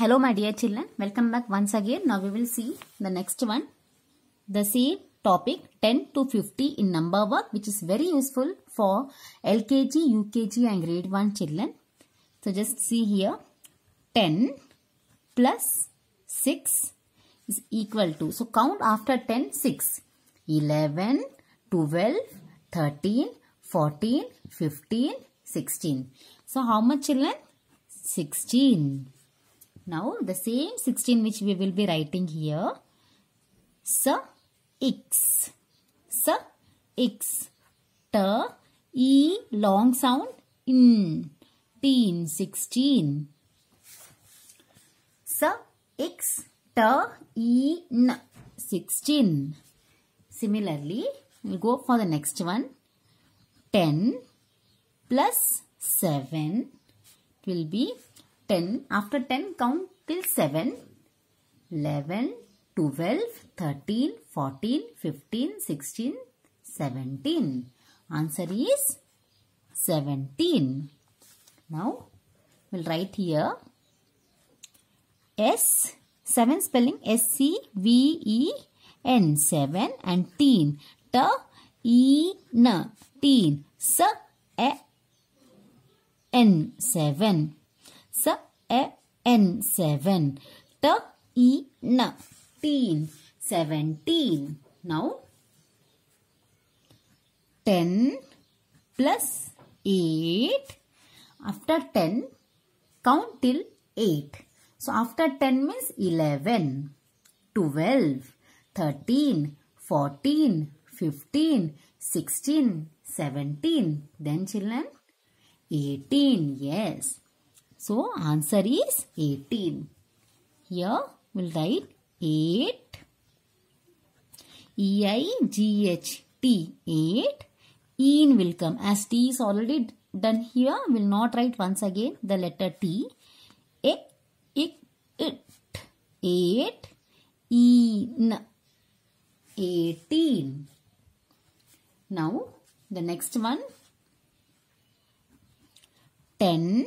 Hello my dear children, welcome back once again. Now we will see the next one. The same topic 10 to 50 in number work which is very useful for LKG, UKG and grade 1 children. So just see here 10 plus 6 is equal to. So count after 10 6. 11, 12, 13, 14, 15, 16. So how much children? 16. Now the same 16 which we will be writing here. So, X. Sa e long sound. In. Teen. 16. Sa 16. Similarly, we'll go for the next one. 10 plus 7 it will be 10. After 10 count till 7. 11, 12, 13, 14, 15, 16, 17. Answer is 17. Now we'll write here S 7 spelling S C V E N 7 and teen T E N teen S E N 7 S A N seven. T E N teen seventeen. Now ten plus eight. After ten, count till eight. So after ten means eleven, twelve, thirteen, fourteen, fifteen, sixteen, seventeen. Then children, eighteen. Yes. So answer is 18. Here we'll write 8. E-I-G-H-T 8. In will come as T is already done here. We'll not write once again the letter T. E, I, it, 8. In 18. Now the next one. 10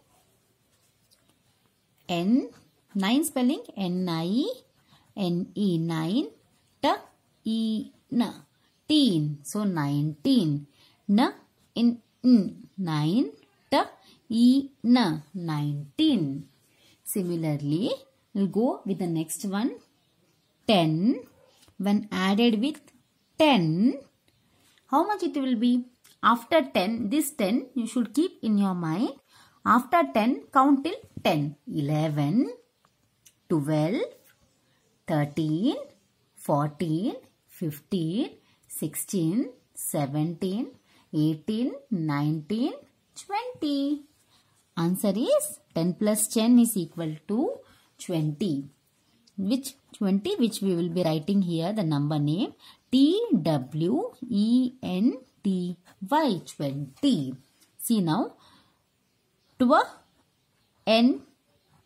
N. Nine spelling N I N E nine. T E N. Teen. So nineteen. N in N. Nine. T E N. Nineteen. Similarly, we'll go with the next one. Ten. When added with ten, how much it will be? After ten, this ten you should keep in your mind. After 10, count till 10. 11, 12, 13, 14, 15, 16, 17, 18, 19, 20. Answer is 10 plus 10 is equal to 20. Which 20 which we will be writing here the number name T W E N T Y 20. See now 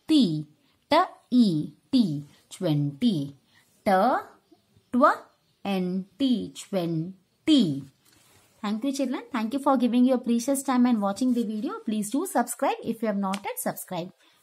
twenty ട ഇ ടി twenty Thank you children. Thank you for giving your precious time and watching the video. Please do subscribe if you have not yet subscribed.